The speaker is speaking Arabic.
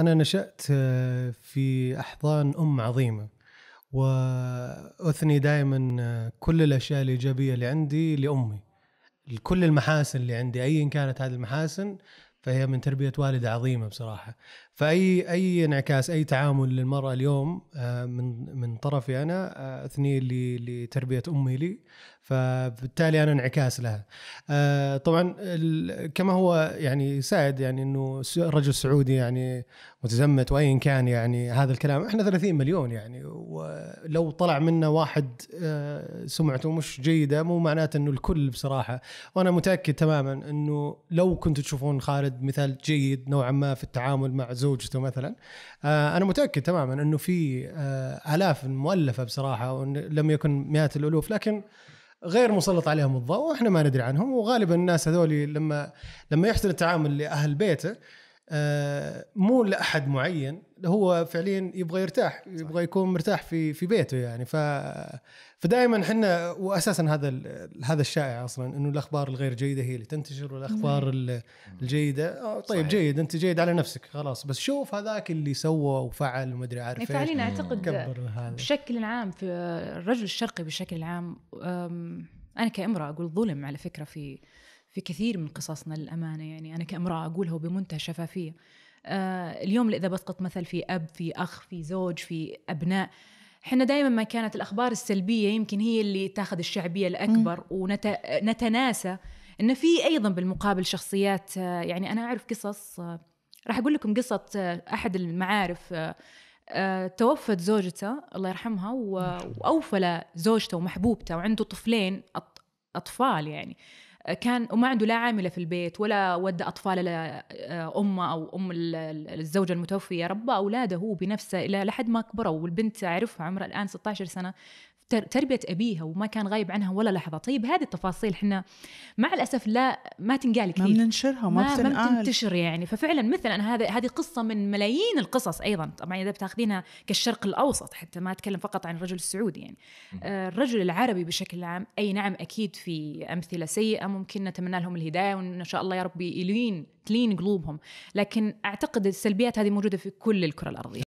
انا نشات آه، في احضان ام عظيمه واثني دائما آه، كل الاشياء الايجابيه اللي عندي لامي كل المحاسن اللي عندي ايا كانت هذه المحاسن فهي من تربيه والده عظيمه بصراحه فاي اي انعكاس اي تعامل للمراه اليوم آه، من من طرفي انا آه، اثنيه لتربيه امي لي فبالتالي انا انعكاس لها آه، طبعا كما هو يعني سائد يعني انه الرجل السعودي يعني متزمت وايا كان يعني هذا الكلام احنا 30 مليون يعني ولو طلع منا واحد سمعته مش جيده مو معناته انه الكل بصراحه وانا متاكد تماما انه لو كنتوا تشوفون خالد خالد مثال جيد نوعا ما في التعامل مع زوجته مثلا آه، انا متاكد تماما انه في آه، الاف مؤلفه بصراحه لم يكن مئات الالوف لكن غير مسلط عليهم الضوء واحنا ما ندري عنهم وغالبا الناس هذول لما لما يحسن التعامل لاهل بيته آه، مو لاحد معين هو فعليا يبغى يرتاح يبغى يكون مرتاح في في بيته يعني ف فدائما احنا واساسا هذا هذا الشائع اصلا انه الاخبار الغير جيده هي اللي تنتشر والاخبار نعم. الجيده آه، طيب صحيح. جيد انت جيد على نفسك خلاص بس شوف هذاك اللي سوى وفعل وما ادري عارف يعني فعليا اعتقد بشكل عام في الرجل الشرقي بشكل عام انا كامراه اقول ظلم على فكره في في كثير من قصصنا للامانه يعني انا كامراه اقولها وبمنتهى الشفافيه آه، اليوم اذا بسقط مثل في اب في اخ في زوج في ابناء احنا دائما ما كانت الاخبار السلبيه يمكن هي اللي تاخذ الشعبيه الاكبر ونتناسى ان في ايضا بالمقابل شخصيات آه، يعني انا اعرف قصص آه، راح اقول لكم قصه احد المعارف توفت زوجته الله يرحمها واوفى زوجته ومحبوبته وعنده طفلين اطفال يعني كان وما عنده لا عامله في البيت ولا ودى اطفاله لامه او ام الزوجه المتوفيه ربى اولاده هو بنفسه الى لحد ما كبروا والبنت اعرفها عمرها الان 16 سنه تربيه ابيها وما كان غايب عنها ولا لحظه طيب هذه التفاصيل احنا مع الاسف لا ما تنقال كثير ما بننشرها ما, ما بتنتشر يعني ففعلا مثلا هذا هذه قصه من ملايين القصص ايضا طبعا اذا بتاخذينها كالشرق الاوسط حتى ما اتكلم فقط عن الرجل السعودي يعني آه، الرجل العربي بشكل عام اي نعم اكيد في امثله سيئه ممكن نتمنى لهم الهدايه وان شاء الله يا رب يلين تلين قلوبهم لكن اعتقد السلبيات هذه موجوده في كل الكره الارضيه